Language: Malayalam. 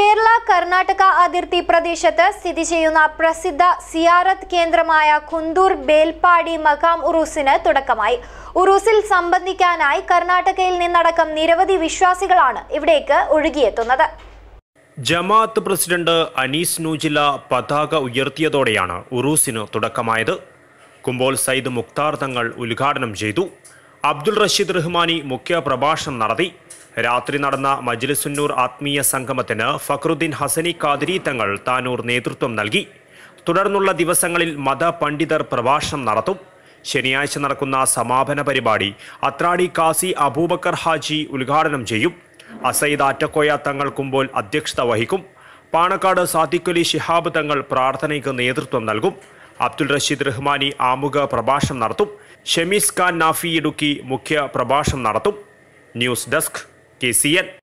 കേരള കർണാടക അതിർത്തി പ്രദേശത്ത് സ്ഥിതി ചെയ്യുന്ന പ്രസിദ്ധ സിയാറത്ത് കേന്ദ്രമായ കുന്തൂർ ബേൽപ്പാടി മഖാം ഉറൂസിന് തുടക്കമായി ഉറൂസിൽ സംബന്ധിക്കാനായി കർണാടകയിൽ നിന്നടക്കം നിരവധി വിശ്വാസികളാണ് ഇവിടേക്ക് ഒഴുകിയെത്തുന്നത് ജമാഅത്ത് പ്രസിഡന്റ് അനീസ് നൂജില പതാക ഉയർത്തിയതോടെയാണ് ഉറൂസിന് തുടക്കമായത് കുമ്പോൾ സയ്യിദ് മുക്താർ തങ്ങൾ ഉദ്ഘാടനം ചെയ്തു അബ്ദുൾ റഷീദ് റഹ്മാനി മുഖ്യ പ്രഭാഷണം നടത്തി രാത്രി നടന്ന മജ്ലിസുന്നൂർ ആത്മീയ സംഗമത്തിന് ഫക്രുദ്ദീൻ ഹസനി കാതിരി തങ്ങൾ താനൂർ നേതൃത്വം നൽകി തുടർന്നുള്ള ദിവസങ്ങളിൽ മത പണ്ഡിതർ പ്രഭാഷണം നടത്തും ശനിയാഴ്ച നടക്കുന്ന സമാപന പരിപാടി അത്രാടി കാസി അബൂബക്കർ ഹാജി ഉദ്ഘാടനം ചെയ്യും അസൈദ് ആറ്റക്കോയ തങ്ങൾ കുമ്പോൾ അധ്യക്ഷത വഹിക്കും പാണക്കാട് സാദിഖലി ശിഹാബ് തങ്ങൾ പ്രാർത്ഥനയ്ക്ക് നേതൃത്വം നൽകും അബ്ദുൾ റഷീദ് റഹ്മാനി ആമുഖ പ്രഭാഷണം നടത്തും ഷമീസ് ഖാൻ നാഫി ഇടുക്കി മുഖ്യ പ്രഭാഷണം നടത്തും news desk K C N